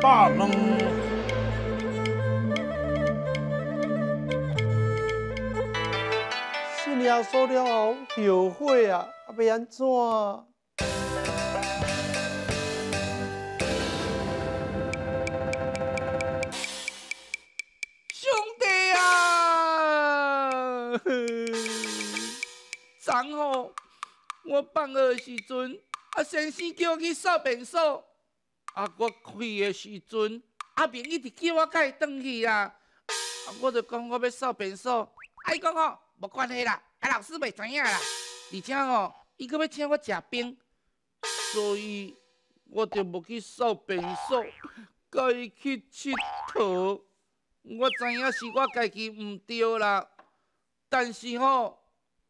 爸，侬信了说了后后悔啊，啊要安怎？兄弟啊，昨好？我放学时阵，啊先生叫我去扫便所。啊！我开的时阵，阿平一直叫我家己转去啦。我就讲我要扫便所，啊，伊讲哦，无关系啦，阿老师袂知影啦。而且哦，伊阁要请我食冰，所以我就无去扫厕所，伊去佚佗。我知影是我家己毋对啦，但是哦，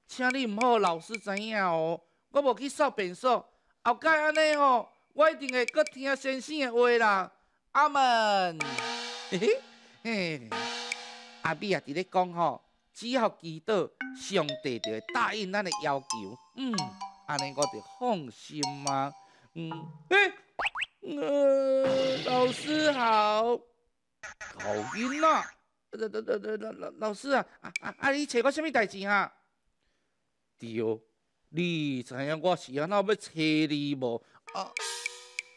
请你毋好老师知影哦，我无去扫便所，后盖安尼哦。我一定会搁听先生的话啦，阿门。阿妹也伫咧讲吼，只要祈祷，上帝就会答应咱的要求。嗯，安尼我就放心啊。嗯，诶，呃，老师好。头晕啦！老老老老老老老师啊啊啊！你找我什么代志啊？对你知影我是安怎要找你无？啊。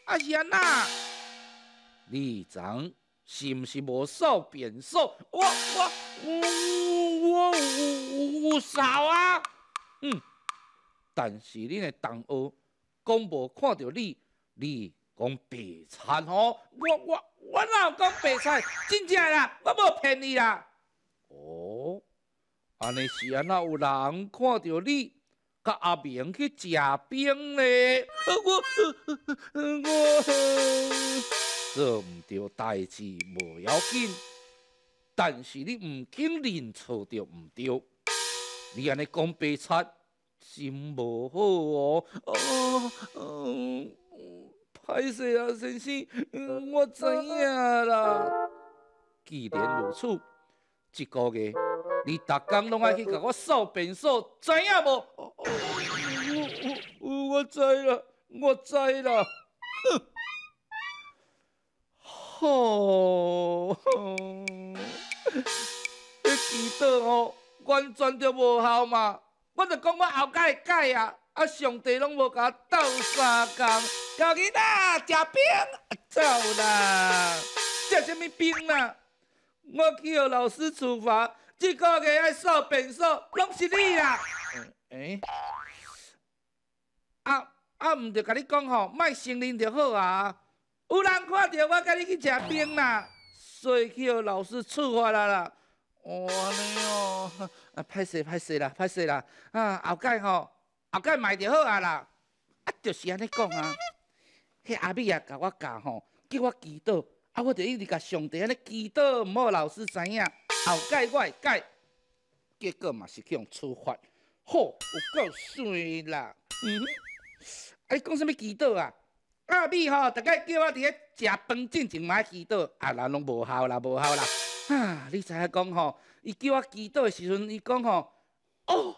啊是安那？你怎是毋是无数变数？我我我我有少啊，嗯。但是恁的同学讲无看到你，你讲白菜吼？我我我哪有讲白菜？真正啦，我无骗你啦。哦，安尼是安那有人看到你？阿明去食冰嘞！我我做唔到代志无要紧，但是你唔肯认错对唔对。你安尼讲白贼，心无好哦！嗯，歹势啊，先生，我知影啦。既然如此，一个月你逐工拢爱去甲我扫便所，知影无？我我我我知啦，我知啦。吼，好，一记倒吼，完全就无效嘛。我就讲我后盖会改啊，啊！上帝拢无甲我斗三共，教囡仔吃冰，走啦！吃什么冰啊？我去让老师处罚，这个月爱扫便扫，拢是你啦！欸，啊啊，毋着甲你讲吼，莫承认就好啊！有人看到我甲你去食冰啦，所以去互老师处罚啦啦。哦，安尼哦，啊，歹势歹势啦，歹势啦！啊，后盖吼，后盖卖着好啊啦！啊，著是安尼讲啊。迄阿美也甲我教吼，叫我祈祷，啊，我着一直甲上帝安尼祈祷，毋好老师知影，后盖会改，结果嘛是去互处罚。吼，有够水啦！嗯，哎，讲什物祈祷啊？阿美吼，大概叫我伫咧食饭之前买祈祷，啊，人拢无效啦，无效啦！啊，你知影讲吼，伊叫我祈祷的时阵，伊讲吼，哦，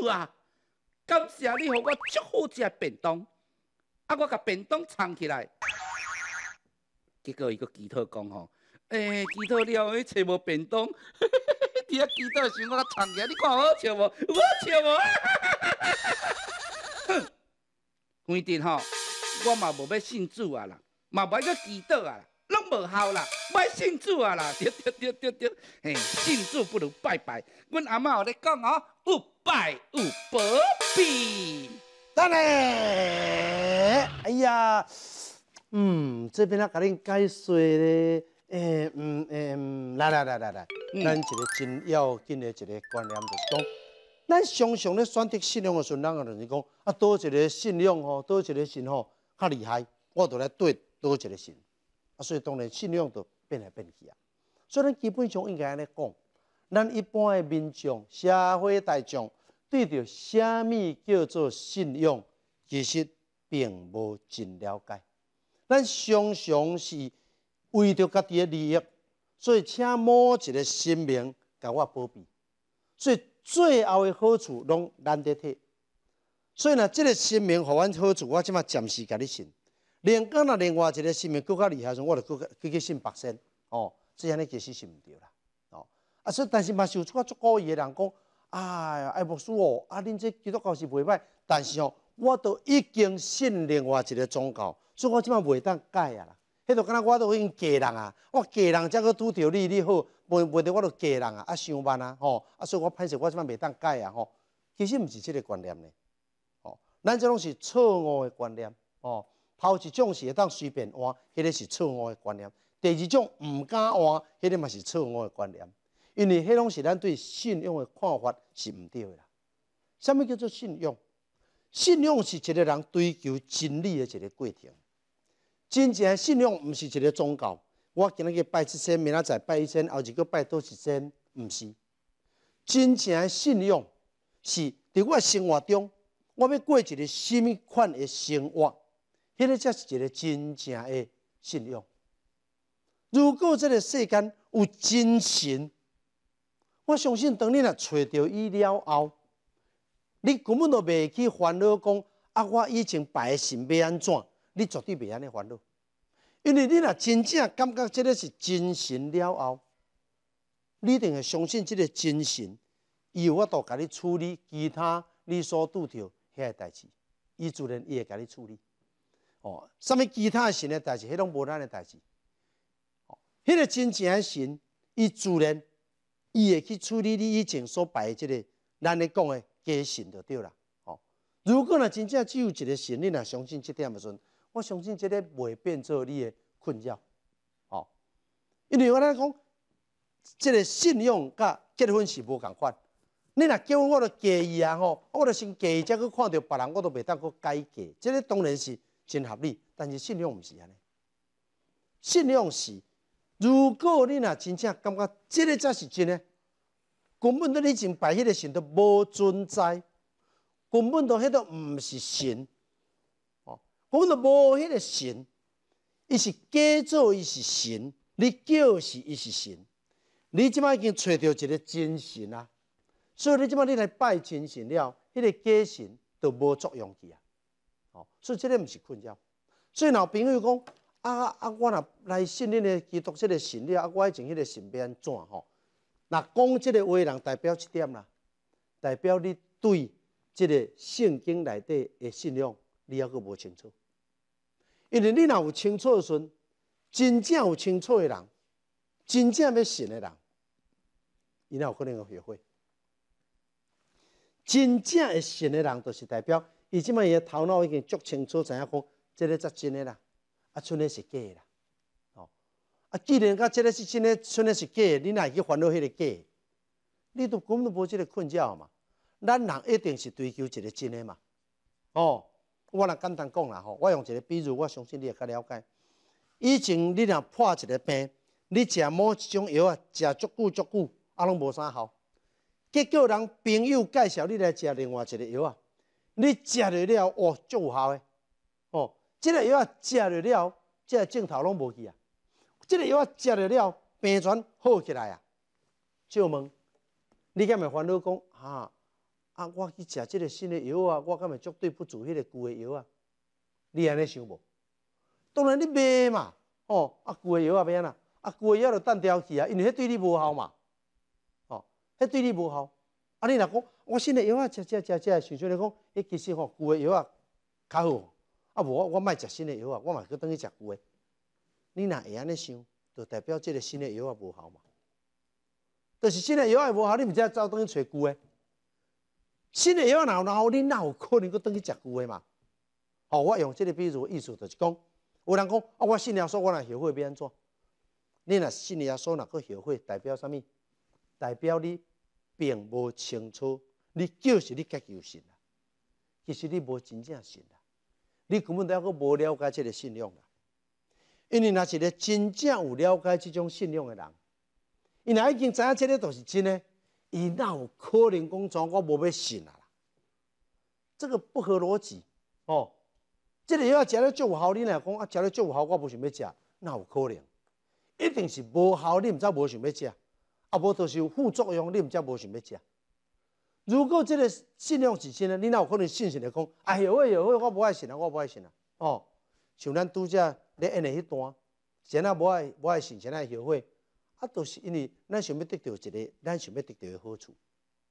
主啊，感谢你给我足好一便当，啊，我把便当藏起来。结果伊个祈祷讲吼，哎，祈祷了，伊找无便当。伊啊祈祷时我参加，你看我笑无？我笑无？皇帝吼，我嘛无要信主啊啦，嘛无爱阁祈祷啊，啦，拢无效啦，袂信主啊啦，对对对对对，嘿，信主不如拜拜。阮阿嬷有咧讲哦，有拜有保庇。咧，哎呀，嗯，这边啊，甲恁介绍咧。诶，嗯，嗯，来来来来来，咱一个真要紧的一个观念就是讲，咱常常咧选择信仰的时阵，咱个就是讲啊？多一个信仰吼，多一个信吼，较厉害，我都来对多一个信。啊，所以当然信仰就变来变去啊。所以咱基本上应该咧讲，咱一般的民众、社会大众，对着虾米叫做信仰，其实并无真了解。咱常常是。为着家己的利益，所以请某一个神明甲我保庇，所以最后的好处拢难得摕。所以呢，这个神明互阮好处，我即马暂时甲你信。另干了另外一个神明更较厉害，我就去去信白仙哦。这样呢，其实是毋对啦。哦，啊，所以但是嘛是有足够足够伊诶人讲，哎呀，爱牧师哦，啊，恁这基督教是袂歹，但是哦，我都已经信另外一个宗教，所以我即马袂当改啊啦。迄度敢若我都已经嫁人啊，我嫁人才去拄着你，你好，问问着我都嫁人啊，啊上班啊，吼，啊所以我歹势，我即摆未当改啊，吼，其实毋是即个观念咧，吼，咱这拢是错误的观念，吼，头一种是会当随便换，迄个是错误的观念，第二种毋敢换，迄个嘛是错误的观念，因为迄拢是咱对信用的看法是毋对的啦。什物叫做信用？信用是一个人追求真理的一个过程。真正信仰毋是一个宗教，我今日去拜一仙，明仔载拜一仙，后日阁拜多一仙，毋是。真正信仰是在我生活中，我要过一个甚物款的生活，迄个才是一个真正的信仰。如果这个世间有真神，我相信当你若找到伊了后，你根本都袂去烦恼讲啊，我以前拜神要安怎。你绝对袂安尼烦恼，因为你若真正感觉即个是真神了后，你定会相信即个真神，伊有法度甲你处理其他你所拄着迄个代志，伊自然伊会甲你处理。哦，什物其他神的代志，迄拢无咱的代志。哦，迄个真正神，伊自然伊会去处理你以前所拜的即个。咱咧讲的，假神就对啦。哦，如果若真正只有一个神，你若相信即点的时阵。我相信这个袂变做你的困扰，哦，因为我来讲，这个信用甲结婚是无共款。你若结婚，我都嫁伊啊吼，我都先嫁伊，再去看到别人，我都袂当阁改嫁。这个当然是真合理，但是信用毋是安尼。信用是，如果你若真正感觉这个才是真诶，根本都你从摆迄个神都无存在，根本都迄个毋是神。我们无迄个神，伊是假造，伊是神，你叫是伊是神，你即摆已经揣到一个真神啊！所以你即摆你来拜真神了，迄个假神都无作用去啊！哦，所以即个毋是困扰。所以老朋友讲，啊啊，我若来信你咧，基督这个神了，啊，我以前迄个神变怎吼？若讲即个话人代表一点啦，代表你对即个圣经内底的信仰，你犹阁无清楚。因为你若有清楚的时阵，真正有清楚的人，真正要信的人，伊若有可能会学会。真正会信的人，就是代表伊即卖个头脑已经足清楚，知影讲即个才真诶啦，啊，剩诶是假啦。哦，啊，既然讲这个是真诶，剩诶是假，你乃去烦恼迄个假，你都根本都无即个困扰嘛。咱人一定是追求一个真诶嘛。哦。我来简单讲啦吼，我用一个比如，我相信你也较了解。以前你若破一个病，你食某一种药啊，食足久足久，啊拢无啥效。结果人朋友介绍你来食另外一个药啊，你食了了哇，足有效诶！哦，即个药啊，食了了，即个镜头拢无去啊。即个药啊，食了了，病全好起来啊。就问，你敢会烦恼讲哈？啊，我去食即个新的药啊，我敢咪绝对不如迄个旧的药啊。你安尼想无？当然你买嘛，哦，啊，旧的药啊变呐，啊，旧的药就淡掉去啊，因为迄对你无效嘛，哦，迄对你无效。啊，你若讲我新的药啊，食食食食，纯咧讲，迄其实吼旧的药啊较好，啊无我我卖食新的药啊，我嘛去等去食旧的。你若会安尼想，就代表即个新的药啊无效嘛。就是新的药啊无效，你毋只走等于找旧的。信了也要闹闹，你哪有可能去回去食旧的嘛？吼，我用这个比如意思就是讲，有人讲啊，我信耶稣，我若后悔变安怎？你若信耶稣，若个后悔，代表啥物？代表你并无清楚，你就是你己有信啦，其实你无真正信啦，你根本都无了解这个信仰啦。因为若是个真正有了解这种信仰的人，伊若已经知影这个都是真的。伊哪有可能讲怎我无要信啦，这个不合逻辑哦。这个药食了足有效，你来讲啊，食了做有效，我无想要食，那有可能？一定是无效，你毋则无想要食，啊，无就是有副作用，你毋则无想要食。如果这个信仰是真的，你哪有可能信信来讲，哎呦喂，哎呦喂，我不爱信啊，我不爱信啊！哦，像咱拄则咧演的迄段，谁那不爱不爱信，谁那后悔。啊，著是因为咱想要得到一个，咱想要得到好处，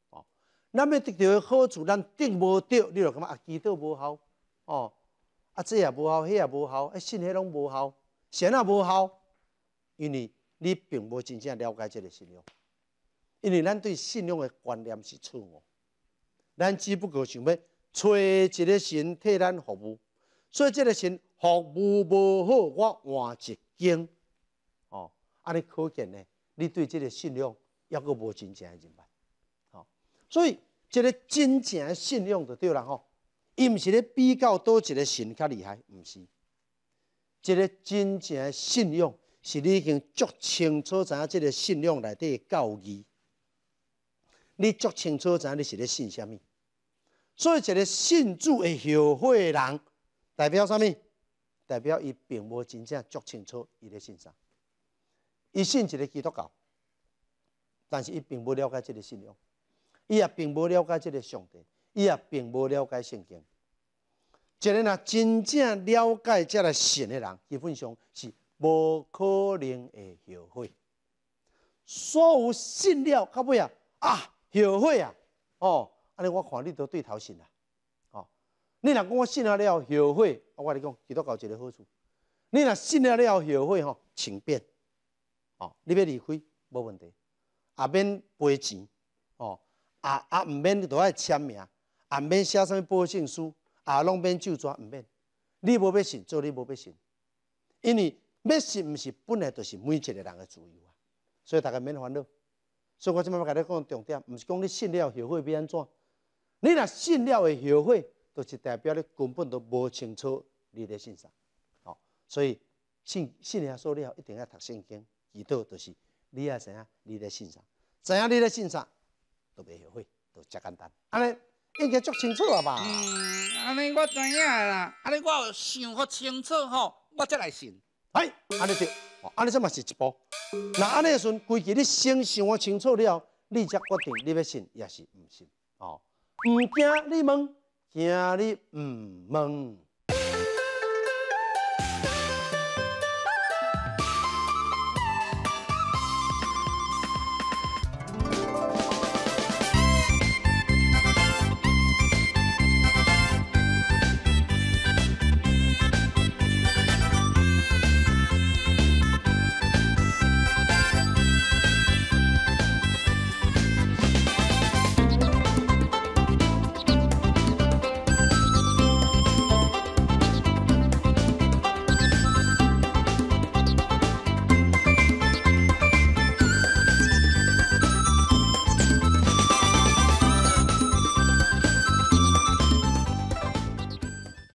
哦，那得到的好处，咱得无到，你就感觉啊祈祷无效，哦，啊这也无好，迄也无好，啊，信迄拢无效，神也无效，因为你并无真正了解这个信仰，因为咱对信仰的观念是错误，咱只不过想要揣一个神替咱服务，所以这个神服务无好，我换一更。啊！你可见呢？你对即个信仰抑个无真正诶。崇拜，吼，所以即个真正诶信仰就对啦吼。伊毋是咧比较多一个神较厉害，毋是。这个真正诶信仰是你已经足清楚知影即个信仰内底诶教义，你足清楚知影你是咧信啥物。所以一个信主诶后悔人代表啥物？代表伊并无真正足清楚伊咧信啥。伊信一个基督教，但是伊并不了解这个信仰，伊也并不了解这个上帝，伊也并不了解圣经。一个若真正了解这个神的人，基本上是无可能会后悔。所有信了，到尾啊啊后悔啊哦，安尼我看你都对头信啦。哦，你若讲我信了了后悔，我跟你讲基督教一个好处，你若信了了后悔吼，请便。你要离开，无问题，也免赔钱，哦，也也毋免在爱签名，也免写什么保证书，也拢免就抓毋免，你无要信，做你无要信，因为要信不是本来就是每一个人的自由啊，所以大家免烦恼。所以我今物要甲你讲重点，毋是讲你信了后悔变安怎，你若信了会后悔，就是代表你根本都无清楚你的信啥，哦，所以信信的所了一定要读圣经。祈祷就是，你也知影你的信啥知影你的信啥都袂后悔，都真简单。安尼应该足清楚了吧？嗯，安尼我知影啦。安尼我想好清楚吼，我再来信。哎，安尼对，安尼这嘛是一步。那安尼时，规矩你先想好清楚了，你才决定你要信也是唔信哦。唔惊你问，惊你唔问。